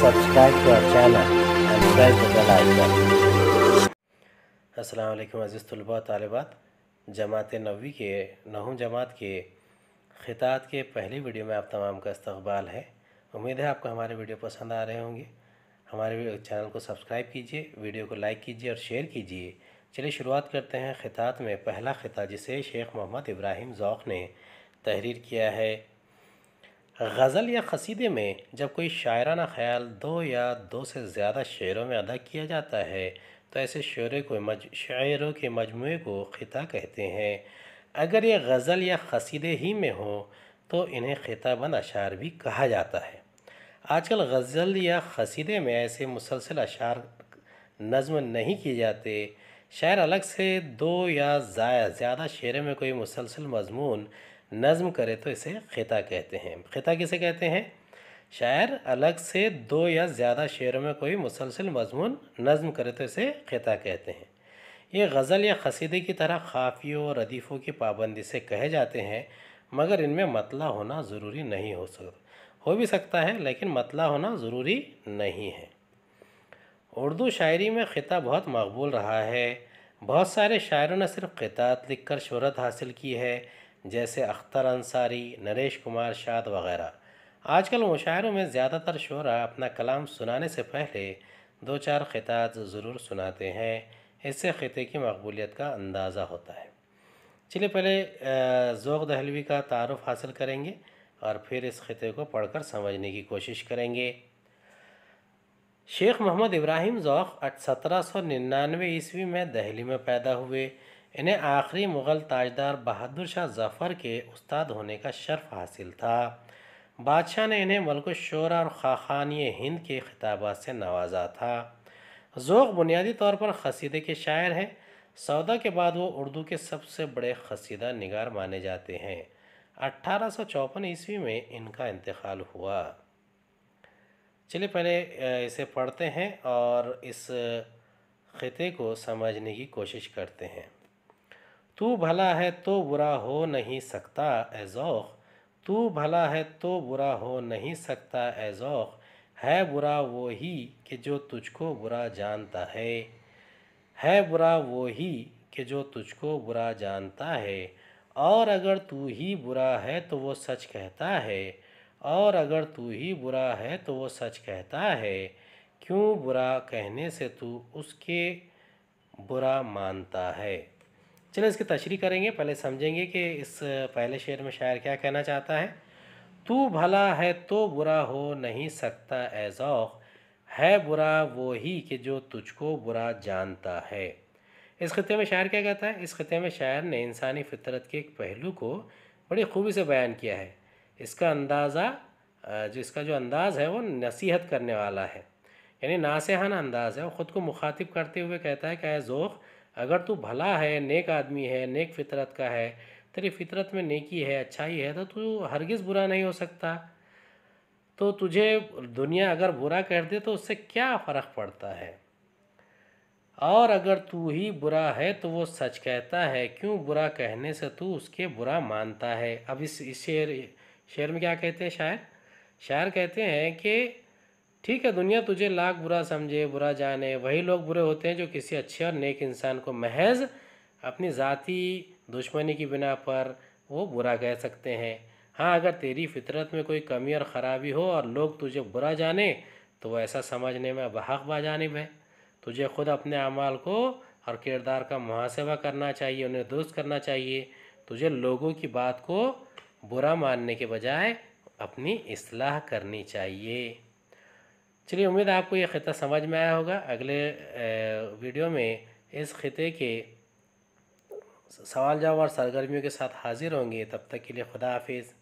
subscribe to अज़ीज़ तलबा तलबात जमात नबी के नहम जमात के ख़ितात के पहली वीडियो में आप तमाम का इस्तबाल है उम्मीद है आपको हमारे वीडियो पसंद आ रहे होंगे हमारे चैनल को सब्सक्राइब कीजिए वीडियो को लाइक कीजिए और शेयर कीजिए चलिए शुरुआत करते हैं ख़ितात में पहला ख़िता जिसे शेख मोहम्मद इब्राहिम ज़ौक़ ने तहरीर किया है गज़ल या क़सीदे में जब कोई शायराना ख्याल दो या दो से ज़्यादा शेरों में अदा किया जाता है तो ऐसे शोरे को मज शायरों के मजमू को ख़िता कहते हैं अगर ये गज़ल या क़सीदे ही में हो तो इन्हें ख़िताबंद अशार भी कहा जाता है आजकल गज़ल या क़सीदे में ऐसे मुसलसल अशार नज़म नहीं किए जाते शायर अलग से दो या ज़्यादा शेरों में कोई मुसलसल मजमून नज़म करे तो इसे ख़िता कहते हैं ख़िता किसे कहते हैं शायर अलग से दो या ज़्यादा शेरों में कोई मुसलसल मजमून नज़म करे तो इसे ख़िता कहते हैं ये गज़ल या खसीदे की तरह ख़ाफियों और रदीफ़ों की पाबंदी से कहे जाते हैं मगर इनमें मतला होना ज़रूरी नहीं हो सक हो भी सकता है लेकिन मतला होना ज़रूरी नहीं है उर्दू शायरी में ख़िता बहुत मकबूल रहा है बहुत सारे शायरों ने सिर्फ ख़ितात लिख कर शहरत हासिल की है जैसे अख्तर अंसारी नरेश कुमार शाद वगैरह आजकल मुशायरों में ज़्यादातर शोरा अपना कलाम सुनाने से पहले दो चार खिताज ज़रूर सुनाते हैं इससे ख़िते की मकबूलीत का अंदाज़ा होता है चलिए पहले ज़ोग दहलवी का तारफ़ हासिल करेंगे और फिर इस ख़िते को पढ़कर समझने की कोशिश करेंगे शेख मोहम्मद इब्राहिम ज़ौक़ सत्रह सौ निन्यानवे ईस्वी में दहली में पैदा हुए इन्हें आखिरी मुग़ल ताजदार बहादुर शाह जफ़र के उस्ताद होने का शर्फ हासिल था बादशाह ने इन्हें मलक शोरा और खाखानी हिंद के खिताबा से नवाजा था ज़ोक बुनियादी तौर पर खसीदे के शायर हैं सौदा के बाद वो उर्दू के सबसे बड़े खसीदा निगार माने जाते हैं अट्ठारह सौ चौपन ईस्वी में इनका इंतकाल हुआ चलिए पहले इसे पढ़ते हैं और इस ख़िते को समझने की कोशिश करते हैं तू भला है तो बुरा हो नहीं सकता एज़ौक़ तू भला है तो बुरा हो नहीं सकता एज़ौक़ है बुरा वो ही कि जो तुझको बुरा जानता है है बुरा वो ही कि जो तुझको बुरा जानता है और अगर तू ही बुरा है तो वो सच कहता है और अगर तू ही बुरा है तो वो सच कहता है क्यों बुरा कहने से तू उसके बुरा मानता है चलो इसकी तशरी करेंगे पहले समझेंगे कि इस पहले शेर में शायर क्या कहना चाहता है तू भला है तो बुरा हो नहीं सकता एज़ौक है बुरा वो ही कि जो तुझको बुरा जानता है इस खत्े में शायर क्या कहता है इस खत्े में शायर ने इंसानी फितरत के एक पहलू को बड़ी खूबी से बयान किया है इसका अंदाज़ा जो इसका जो अंदाज़ है वो नसीहत करने वाला है यानी नासहाना अंदाज़ है वो ख़ुद को मुखातिब करते हुए कहता है कि ज़ोक़ अगर तू भला है नेक आदमी है नेक फितरत का है तेरी फितरत में नेकी है अच्छाई है तो तू हरगिज़ बुरा नहीं हो सकता तो तुझे दुनिया अगर बुरा कर दे तो उससे क्या फ़र्क पड़ता है और अगर तू ही बुरा है तो वो सच कहता है क्यों बुरा कहने से तू उसके बुरा मानता है अब इस, इस शेर शेर में क्या कहते हैं शायर शायर कहते हैं कि ठीक है दुनिया तुझे लाख बुरा समझे बुरा जाने वही लोग बुरे होते हैं जो किसी अच्छे और नेक इंसान को महज अपनी ज़ाती दुश्मनी की बिना पर वो बुरा कह सकते हैं हाँ अगर तेरी फितरत में कोई कमी और ख़राबी हो और लोग तुझे बुरा जाने तो वो ऐसा समझने में बहक बाजानब है तुझे खुद अपने अमाल को और किरदार का मुहासबा करना चाहिए उन्हें दुरुस्त करना चाहिए तुझे लोगों की बात को बुरा मानने के बजाय अपनी असलाह करनी चाहिए चलिए उम्मीद आपको ये ख़िता समझ में आया होगा अगले वीडियो में इस ख़िते के सवाल जवाब और सरगर्मियों के साथ हाज़िर होंगे तब तक के लिए खुदा हाफिज़